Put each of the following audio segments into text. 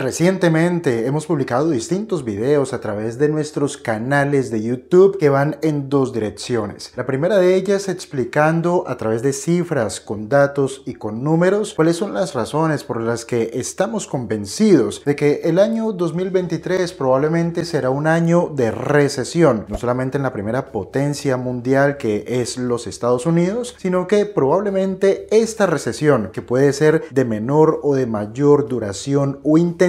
Recientemente hemos publicado distintos videos a través de nuestros canales de YouTube que van en dos direcciones. La primera de ellas explicando a través de cifras, con datos y con números cuáles son las razones por las que estamos convencidos de que el año 2023 probablemente será un año de recesión, no solamente en la primera potencia mundial que es los Estados Unidos, sino que probablemente esta recesión, que puede ser de menor o de mayor duración o intensidad,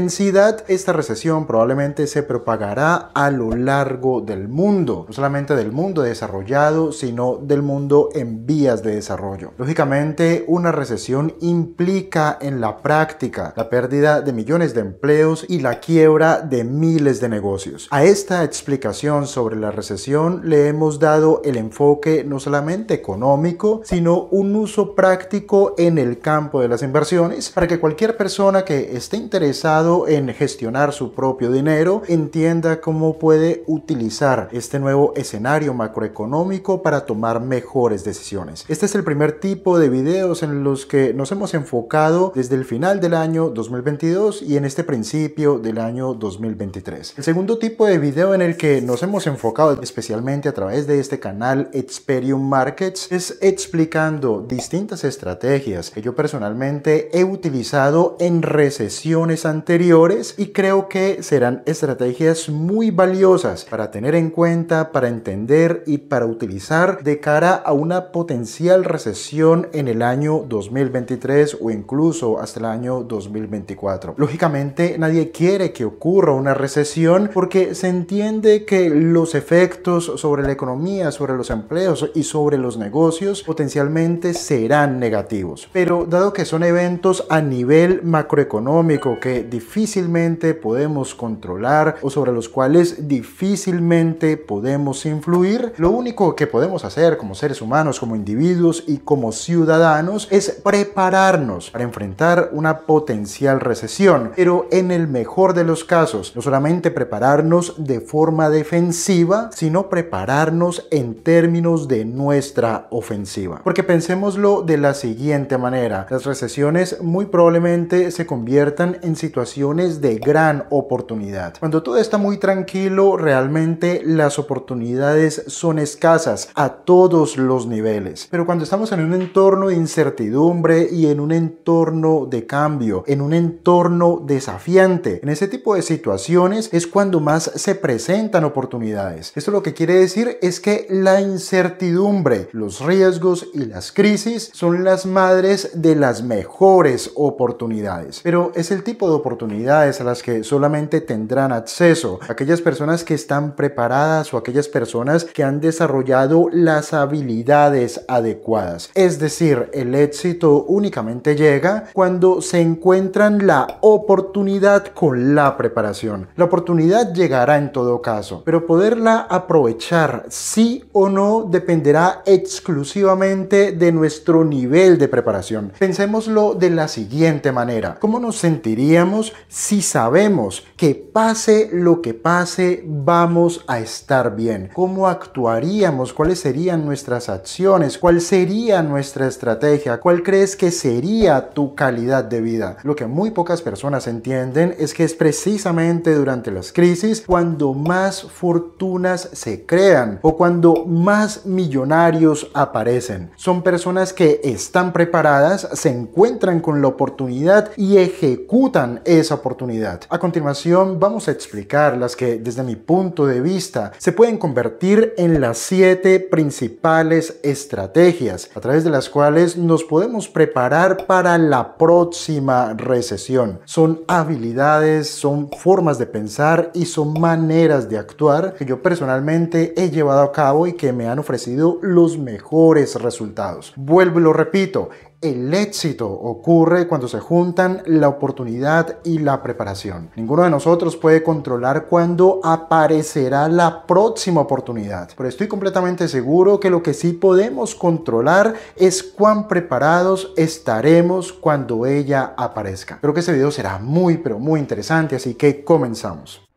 esta recesión probablemente se propagará a lo largo del mundo, no solamente del mundo desarrollado, sino del mundo en vías de desarrollo. Lógicamente, una recesión implica en la práctica la pérdida de millones de empleos y la quiebra de miles de negocios. A esta explicación sobre la recesión le hemos dado el enfoque no solamente económico, sino un uso práctico en el campo de las inversiones para que cualquier persona que esté interesado en gestionar su propio dinero, entienda cómo puede utilizar este nuevo escenario macroeconómico para tomar mejores decisiones. Este es el primer tipo de videos en los que nos hemos enfocado desde el final del año 2022 y en este principio del año 2023. El segundo tipo de video en el que nos hemos enfocado especialmente a través de este canal Experium Markets es explicando distintas estrategias que yo personalmente he utilizado en recesiones anteriores y creo que serán estrategias muy valiosas para tener en cuenta, para entender y para utilizar de cara a una potencial recesión en el año 2023 o incluso hasta el año 2024. Lógicamente nadie quiere que ocurra una recesión porque se entiende que los efectos sobre la economía, sobre los empleos y sobre los negocios potencialmente serán negativos. Pero dado que son eventos a nivel macroeconómico que difícilmente podemos controlar o sobre los cuales difícilmente podemos influir. Lo único que podemos hacer como seres humanos, como individuos y como ciudadanos es prepararnos para enfrentar una potencial recesión, pero en el mejor de los casos, no solamente prepararnos de forma defensiva, sino prepararnos en términos de nuestra ofensiva. Porque pensémoslo de la siguiente manera, las recesiones muy probablemente se conviertan en situaciones de gran oportunidad. Cuando todo está muy tranquilo, realmente las oportunidades son escasas a todos los niveles. Pero cuando estamos en un entorno de incertidumbre y en un entorno de cambio, en un entorno desafiante, en ese tipo de situaciones es cuando más se presentan oportunidades. Esto lo que quiere decir es que la incertidumbre, los riesgos y las crisis son las madres de las mejores oportunidades. Pero es el tipo de oportunidad oportunidades a las que solamente tendrán acceso aquellas personas que están preparadas o aquellas personas que han desarrollado las habilidades adecuadas. Es decir, el éxito únicamente llega cuando se encuentran la oportunidad con la preparación. La oportunidad llegará en todo caso, pero poderla aprovechar sí o no dependerá exclusivamente de nuestro nivel de preparación. pensemoslo de la siguiente manera. ¿Cómo nos sentiríamos si sabemos que pase lo que pase, vamos a estar bien. ¿Cómo actuaríamos? ¿Cuáles serían nuestras acciones? ¿Cuál sería nuestra estrategia? ¿Cuál crees que sería tu calidad de vida? Lo que muy pocas personas entienden es que es precisamente durante las crisis cuando más fortunas se crean o cuando más millonarios aparecen. Son personas que están preparadas, se encuentran con la oportunidad y ejecutan el esa oportunidad. A continuación vamos a explicar las que desde mi punto de vista se pueden convertir en las siete principales estrategias a través de las cuales nos podemos preparar para la próxima recesión. Son habilidades, son formas de pensar y son maneras de actuar que yo personalmente he llevado a cabo y que me han ofrecido los mejores resultados. Vuelvo y lo repito, el éxito ocurre cuando se juntan la oportunidad y la preparación. Ninguno de nosotros puede controlar cuándo aparecerá la próxima oportunidad, pero estoy completamente seguro que lo que sí podemos controlar es cuán preparados estaremos cuando ella aparezca. Creo que este video será muy pero muy interesante, así que comenzamos.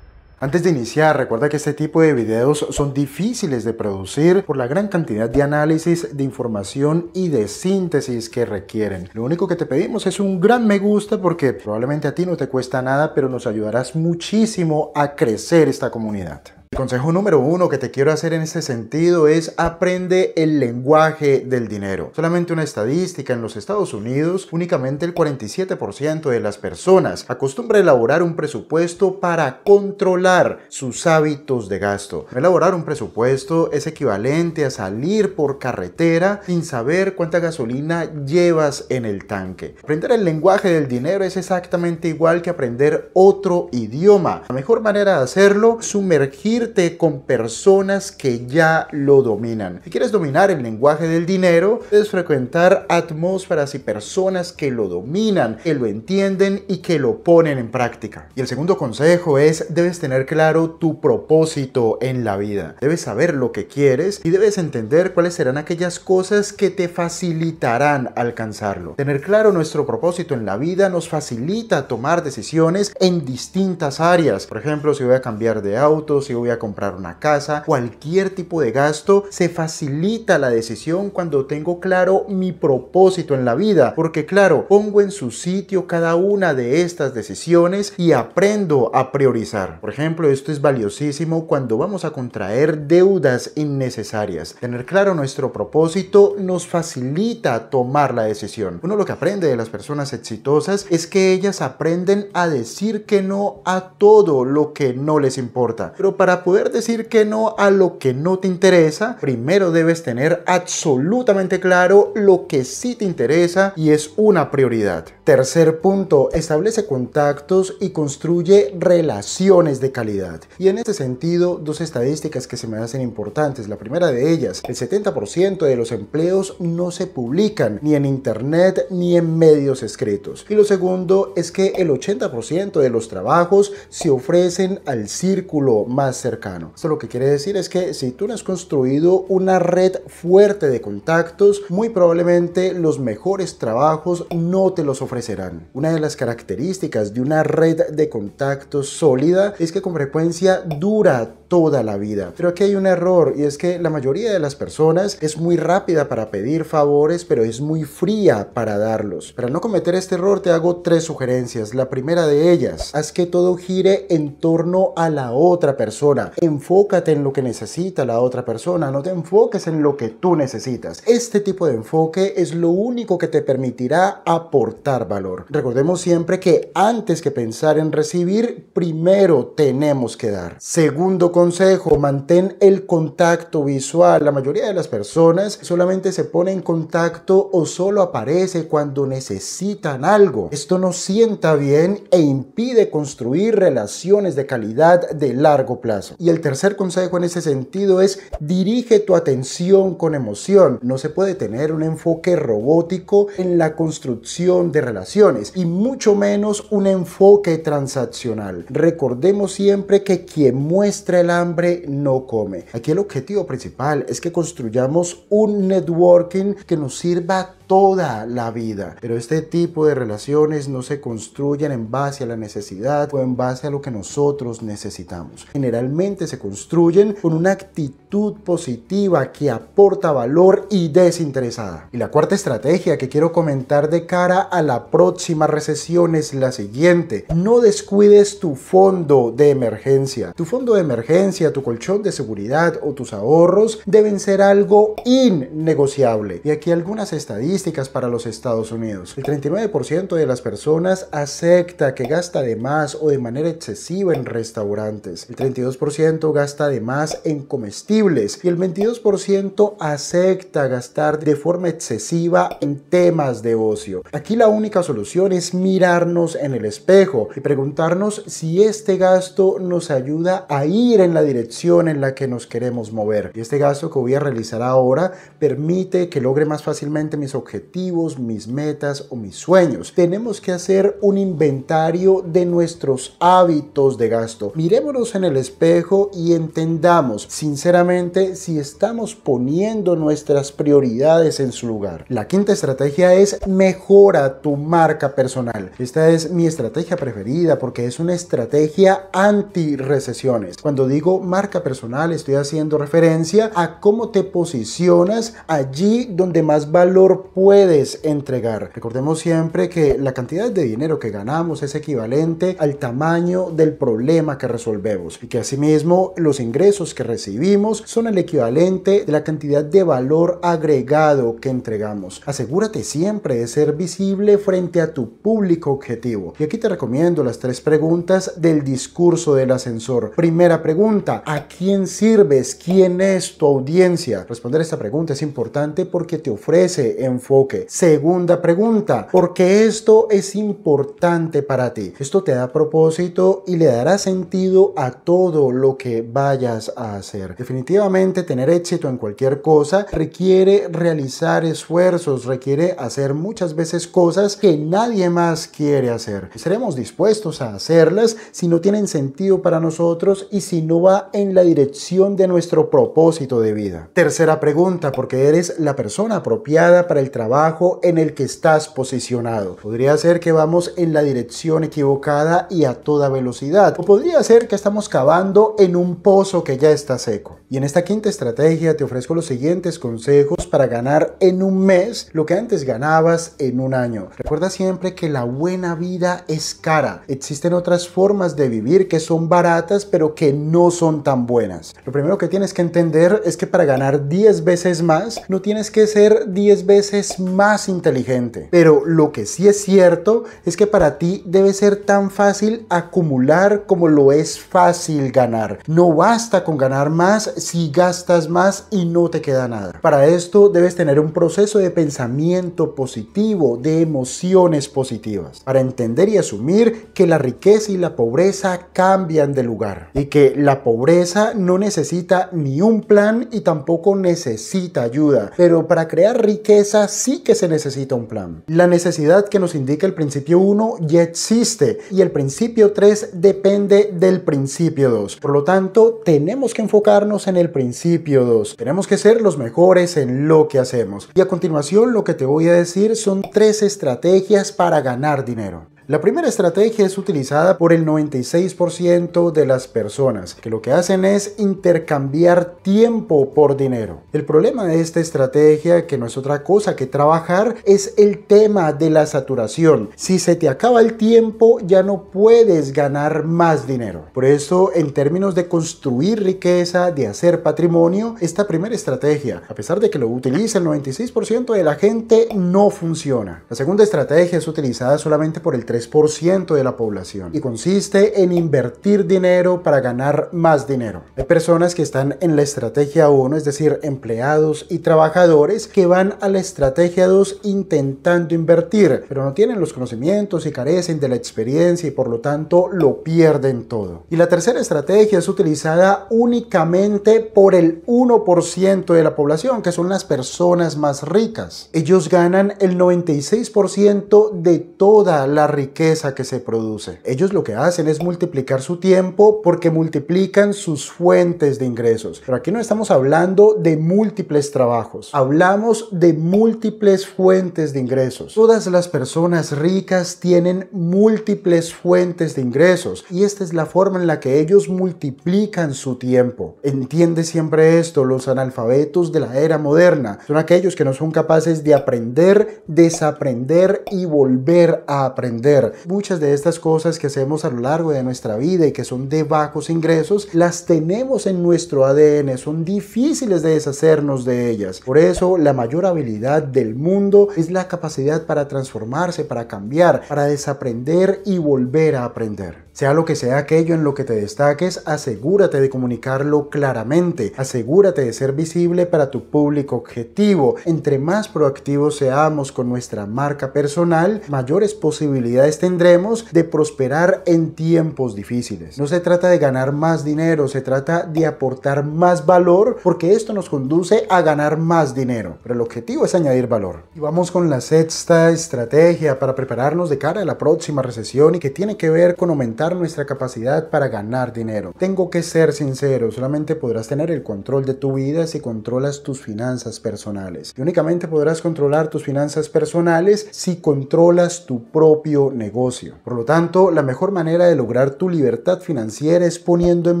Antes de iniciar, recuerda que este tipo de videos son difíciles de producir por la gran cantidad de análisis, de información y de síntesis que requieren. Lo único que te pedimos es un gran me gusta porque probablemente a ti no te cuesta nada, pero nos ayudarás muchísimo a crecer esta comunidad. El consejo número uno que te quiero hacer en este sentido es aprende el lenguaje del dinero. Solamente una estadística, en los Estados Unidos únicamente el 47% de las personas acostumbra elaborar un presupuesto para controlar sus hábitos de gasto. Elaborar un presupuesto es equivalente a salir por carretera sin saber cuánta gasolina llevas en el tanque. Aprender el lenguaje del dinero es exactamente igual que aprender otro idioma. La mejor manera de hacerlo, es sumergir con personas que ya lo dominan. Si quieres dominar el lenguaje del dinero, debes frecuentar atmósferas y personas que lo dominan, que lo entienden y que lo ponen en práctica. Y el segundo consejo es, debes tener claro tu propósito en la vida. Debes saber lo que quieres y debes entender cuáles serán aquellas cosas que te facilitarán alcanzarlo. Tener claro nuestro propósito en la vida nos facilita tomar decisiones en distintas áreas. Por ejemplo, si voy a cambiar de auto, si voy a comprar una casa, cualquier tipo de gasto, se facilita la decisión cuando tengo claro mi propósito en la vida, porque claro, pongo en su sitio cada una de estas decisiones y aprendo a priorizar. Por ejemplo, esto es valiosísimo cuando vamos a contraer deudas innecesarias. Tener claro nuestro propósito nos facilita tomar la decisión. Uno lo que aprende de las personas exitosas es que ellas aprenden a decir que no a todo lo que no les importa. Pero para poder decir que no a lo que no te interesa, primero debes tener absolutamente claro lo que sí te interesa y es una prioridad. Tercer punto, establece contactos y construye relaciones de calidad. Y en este sentido, dos estadísticas que se me hacen importantes. La primera de ellas, el 70% de los empleos no se publican ni en internet ni en medios escritos. Y lo segundo es que el 80% de los trabajos se ofrecen al círculo más cercano esto lo que quiere decir es que si tú no has construido una red fuerte de contactos, muy probablemente los mejores trabajos no te los ofrecerán. Una de las características de una red de contactos sólida es que con frecuencia dura toda la vida. Pero aquí hay un error y es que la mayoría de las personas es muy rápida para pedir favores, pero es muy fría para darlos. Para no cometer este error te hago tres sugerencias. La primera de ellas, haz que todo gire en torno a la otra persona Enfócate en lo que necesita la otra persona, no te enfoques en lo que tú necesitas. Este tipo de enfoque es lo único que te permitirá aportar valor. Recordemos siempre que antes que pensar en recibir, primero tenemos que dar. Segundo consejo, mantén el contacto visual. La mayoría de las personas solamente se pone en contacto o solo aparece cuando necesitan algo. Esto no sienta bien e impide construir relaciones de calidad de largo plazo. Y el tercer consejo en ese sentido es dirige tu atención con emoción. No se puede tener un enfoque robótico en la construcción de relaciones y mucho menos un enfoque transaccional. Recordemos siempre que quien muestra el hambre no come. Aquí el objetivo principal es que construyamos un networking que nos sirva toda la vida. Pero este tipo de relaciones no se construyen en base a la necesidad o en base a lo que nosotros necesitamos. Generalmente se construyen con una actitud positiva que aporta valor y desinteresada. Y la cuarta estrategia que quiero comentar de cara a la próxima recesión es la siguiente. No descuides tu fondo de emergencia. Tu fondo de emergencia, tu colchón de seguridad o tus ahorros deben ser algo innegociable. Y aquí algunas estadísticas para los Estados Unidos. El 39% de las personas acepta que gasta de más o de manera excesiva en restaurantes. El 32% gasta de más en comestibles y el 22% acepta gastar de forma excesiva en temas de ocio. Aquí la única solución es mirarnos en el espejo y preguntarnos si este gasto nos ayuda a ir en la dirección en la que nos queremos mover. Y este gasto que voy a realizar ahora permite que logre más fácilmente mis objetivos objetivos, mis metas o mis sueños. Tenemos que hacer un inventario de nuestros hábitos de gasto. Mirémonos en el espejo y entendamos sinceramente si estamos poniendo nuestras prioridades en su lugar. La quinta estrategia es mejora tu marca personal. Esta es mi estrategia preferida porque es una estrategia anti-recesiones. Cuando digo marca personal estoy haciendo referencia a cómo te posicionas allí donde más valor puedes entregar. Recordemos siempre que la cantidad de dinero que ganamos es equivalente al tamaño del problema que resolvemos y que asimismo los ingresos que recibimos son el equivalente de la cantidad de valor agregado que entregamos. Asegúrate siempre de ser visible frente a tu público objetivo. Y aquí te recomiendo las tres preguntas del discurso del ascensor. Primera pregunta, ¿a quién sirves? ¿Quién es tu audiencia? Responder esta pregunta es importante porque te ofrece en Segunda pregunta, ¿por esto es importante para ti? Esto te da propósito y le dará sentido a todo lo que vayas a hacer. Definitivamente tener éxito en cualquier cosa requiere realizar esfuerzos, requiere hacer muchas veces cosas que nadie más quiere hacer. Seremos dispuestos a hacerlas si no tienen sentido para nosotros y si no va en la dirección de nuestro propósito de vida. Tercera pregunta, porque eres la persona apropiada para el trabajo? trabajo en el que estás posicionado. Podría ser que vamos en la dirección equivocada y a toda velocidad. O podría ser que estamos cavando en un pozo que ya está seco. Y en esta quinta estrategia te ofrezco los siguientes consejos para ganar en un mes lo que antes ganabas en un año. Recuerda siempre que la buena vida es cara. Existen otras formas de vivir que son baratas pero que no son tan buenas. Lo primero que tienes que entender es que para ganar 10 veces más no tienes que ser 10 veces más inteligente. Pero lo que sí es cierto es que para ti debe ser tan fácil acumular como lo es fácil ganar. No basta con ganar más si gastas más y no te queda nada. Para esto debes tener un proceso de pensamiento positivo, de emociones positivas, para entender y asumir que la riqueza y la pobreza cambian de lugar y que la pobreza no necesita ni un plan y tampoco necesita ayuda. Pero para crear riqueza sí que se necesita un plan. La necesidad que nos indica el principio 1 ya existe y el principio 3 depende del principio 2. Por lo tanto, tenemos que enfocarnos en el principio 2. Tenemos que ser los mejores en lo que hacemos. Y a continuación lo que te voy a decir son tres estrategias para ganar dinero. La primera estrategia es utilizada por el 96% de las personas, que lo que hacen es intercambiar tiempo por dinero. El problema de esta estrategia, que no es otra cosa que trabajar, es el tema de la saturación. Si se te acaba el tiempo, ya no puedes ganar más dinero. Por eso, en términos de construir riqueza, de hacer patrimonio, esta primera estrategia, a pesar de que lo utiliza el 96% de la gente, no funciona. La segunda estrategia es utilizada solamente por el 3% ciento de la población y consiste en invertir dinero para ganar más dinero. Hay personas que están en la estrategia 1, es decir, empleados y trabajadores que van a la estrategia 2 intentando invertir, pero no tienen los conocimientos y carecen de la experiencia y por lo tanto lo pierden todo. Y la tercera estrategia es utilizada únicamente por el 1% de la población, que son las personas más ricas. Ellos ganan el 96% de toda la riqueza que se produce. Ellos lo que hacen es multiplicar su tiempo porque multiplican sus fuentes de ingresos. Pero aquí no estamos hablando de múltiples trabajos, hablamos de múltiples fuentes de ingresos. Todas las personas ricas tienen múltiples fuentes de ingresos y esta es la forma en la que ellos multiplican su tiempo. Entiende siempre esto, los analfabetos de la era moderna son aquellos que no son capaces de aprender, desaprender y volver a aprender. Muchas de estas cosas que hacemos a lo largo de nuestra vida y que son de bajos ingresos, las tenemos en nuestro ADN, son difíciles de deshacernos de ellas. Por eso la mayor habilidad del mundo es la capacidad para transformarse, para cambiar, para desaprender y volver a aprender. Sea lo que sea aquello en lo que te destaques, asegúrate de comunicarlo claramente, asegúrate de ser visible para tu público objetivo. Entre más proactivos seamos con nuestra marca personal, mayores posibilidades tendremos de prosperar en tiempos difíciles. No se trata de ganar más dinero, se trata de aportar más valor porque esto nos conduce a ganar más dinero. Pero el objetivo es añadir valor. Y vamos con la sexta estrategia para prepararnos de cara a la próxima recesión y que tiene que ver con aumentar nuestra capacidad para ganar dinero. Tengo que ser sincero, solamente podrás tener el control de tu vida si controlas tus finanzas personales. Y únicamente podrás controlar tus finanzas personales si controlas tu propio negocio. Por lo tanto, la mejor manera de lograr tu libertad financiera es poniendo en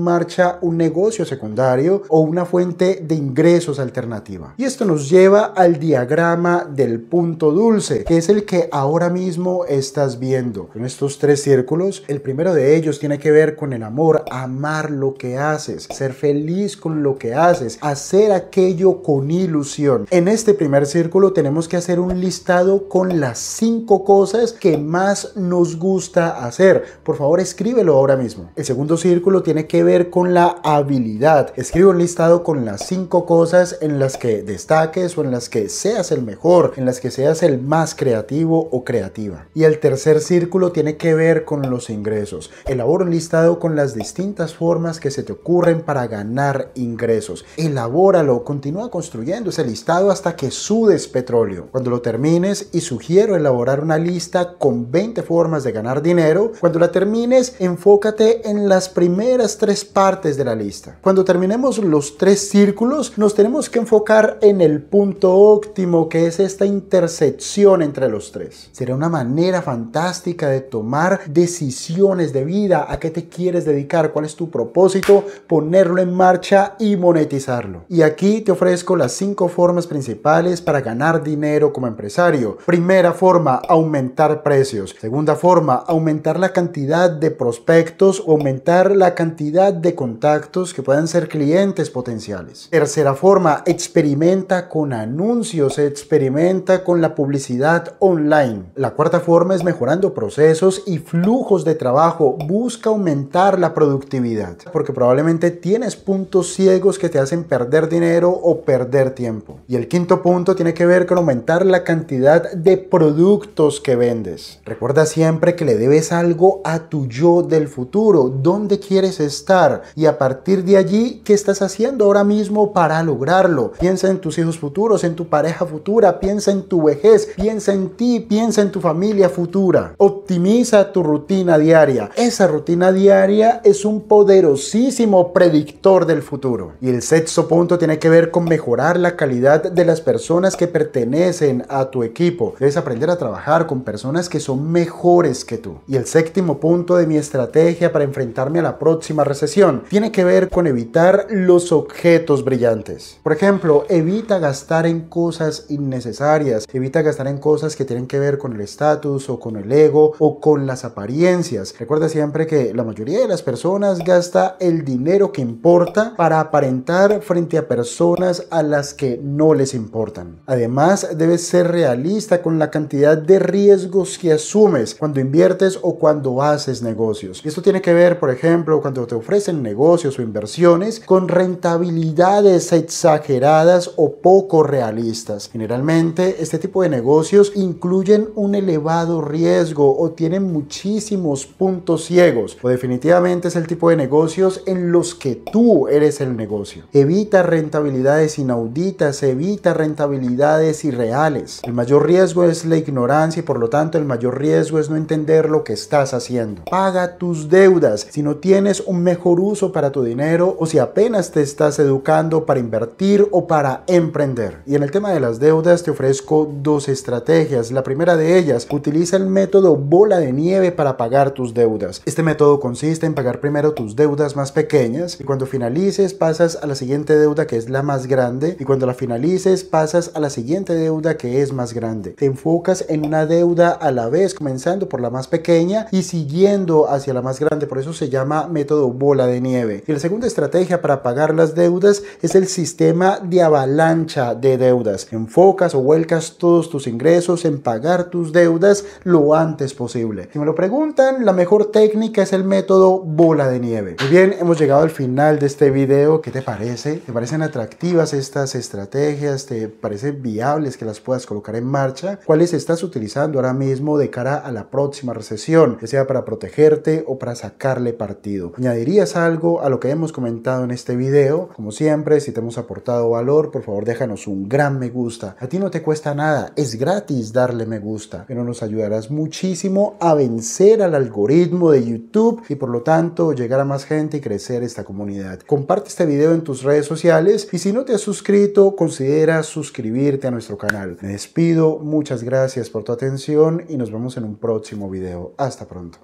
marcha un negocio secundario o una fuente de ingresos alternativa. Y esto nos lleva al diagrama del punto dulce, que es el que ahora mismo estás viendo. En estos tres círculos, el primero de de ellos tiene que ver con el amor, amar lo que haces, ser feliz con lo que haces, hacer aquello con ilusión. En este primer círculo tenemos que hacer un listado con las cinco cosas que más nos gusta hacer. Por favor, escríbelo ahora mismo. El segundo círculo tiene que ver con la habilidad. Escribe un listado con las cinco cosas en las que destaques o en las que seas el mejor, en las que seas el más creativo o creativa. Y el tercer círculo tiene que ver con los ingresos. Elabora un listado con las distintas formas que se te ocurren para ganar ingresos. Elabóralo, continúa construyendo ese listado hasta que sudes petróleo. Cuando lo termines, y sugiero elaborar una lista con 20 formas de ganar dinero, cuando la termines, enfócate en las primeras tres partes de la lista. Cuando terminemos los tres círculos, nos tenemos que enfocar en el punto óptimo, que es esta intersección entre los tres. Será una manera fantástica de tomar decisiones de vida, a qué te quieres dedicar, cuál es tu propósito, ponerlo en marcha y monetizarlo. Y aquí te ofrezco las cinco formas principales para ganar dinero como empresario. Primera forma, aumentar precios. Segunda forma, aumentar la cantidad de prospectos, aumentar la cantidad de contactos que puedan ser clientes potenciales. Tercera forma, experimenta con anuncios, experimenta con la publicidad online. La cuarta forma es mejorando procesos y flujos de trabajo busca aumentar la productividad, porque probablemente tienes puntos ciegos que te hacen perder dinero o perder tiempo. Y el quinto punto tiene que ver con aumentar la cantidad de productos que vendes. Recuerda siempre que le debes algo a tu yo del futuro, dónde quieres estar y a partir de allí, ¿qué estás haciendo ahora mismo para lograrlo? Piensa en tus hijos futuros, en tu pareja futura, piensa en tu vejez, piensa en ti, piensa en tu familia futura. Optimiza tu rutina diaria esa rutina diaria es un poderosísimo predictor del futuro. Y el sexto punto tiene que ver con mejorar la calidad de las personas que pertenecen a tu equipo. Debes aprender a trabajar con personas que son mejores que tú. Y el séptimo punto de mi estrategia para enfrentarme a la próxima recesión tiene que ver con evitar los objetos brillantes. Por ejemplo, evita gastar en cosas innecesarias, evita gastar en cosas que tienen que ver con el estatus o con el ego o con las apariencias. Recuerda siempre que la mayoría de las personas gasta el dinero que importa para aparentar frente a personas a las que no les importan. Además, debes ser realista con la cantidad de riesgos que asumes cuando inviertes o cuando haces negocios. Esto tiene que ver, por ejemplo, cuando te ofrecen negocios o inversiones con rentabilidades exageradas o poco realistas. Generalmente, este tipo de negocios incluyen un elevado riesgo o tienen muchísimos puntos ciegos o definitivamente es el tipo de negocios en los que tú eres el negocio. Evita rentabilidades inauditas, evita rentabilidades irreales. El mayor riesgo es la ignorancia y por lo tanto el mayor riesgo es no entender lo que estás haciendo. Paga tus deudas si no tienes un mejor uso para tu dinero o si apenas te estás educando para invertir o para emprender. Y en el tema de las deudas te ofrezco dos estrategias. La primera de ellas, utiliza el método bola de nieve para pagar tus deudas. Este método consiste en pagar primero tus deudas más pequeñas y cuando finalices pasas a la siguiente deuda que es la más grande y cuando la finalices pasas a la siguiente deuda que es más grande. Te enfocas en una deuda a la vez comenzando por la más pequeña y siguiendo hacia la más grande, por eso se llama método bola de nieve. Y la segunda estrategia para pagar las deudas es el sistema de avalancha de deudas. Enfocas o vuelcas todos tus ingresos en pagar tus deudas lo antes posible. Si me lo preguntan, la mejor técnica es el método bola de nieve. Muy bien, hemos llegado al final de este video. ¿Qué te parece? ¿Te parecen atractivas estas estrategias? ¿Te parecen viables que las puedas colocar en marcha? ¿Cuáles estás utilizando ahora mismo de cara a la próxima recesión? Que sea para protegerte o para sacarle partido. ¿Añadirías algo a lo que hemos comentado en este video? Como siempre, si te hemos aportado valor, por favor déjanos un gran me gusta. A ti no te cuesta nada, es gratis darle me gusta, pero nos ayudarás muchísimo a vencer al algoritmo de YouTube y por lo tanto llegar a más gente y crecer esta comunidad. Comparte este video en tus redes sociales y si no te has suscrito, considera suscribirte a nuestro canal. Me despido, muchas gracias por tu atención y nos vemos en un próximo video. Hasta pronto.